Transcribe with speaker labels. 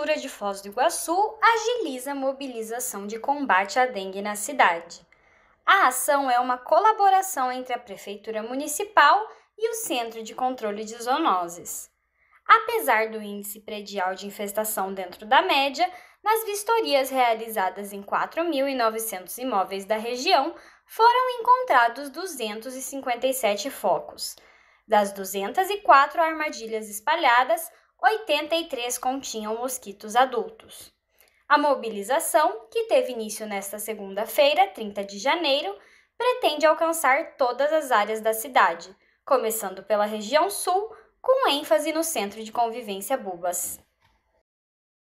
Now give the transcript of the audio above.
Speaker 1: Prefeitura de Foz do Iguaçu agiliza a mobilização de combate à dengue na cidade. A ação é uma colaboração entre a Prefeitura Municipal e o Centro de Controle de Zoonoses. Apesar do índice predial de infestação dentro da média, nas vistorias realizadas em 4.900 imóveis da região, foram encontrados 257 focos. Das 204 armadilhas espalhadas, 83 continham mosquitos adultos. A mobilização, que teve início nesta segunda-feira, 30 de janeiro, pretende alcançar todas as áreas da cidade, começando pela região sul, com ênfase no Centro de Convivência Bubas.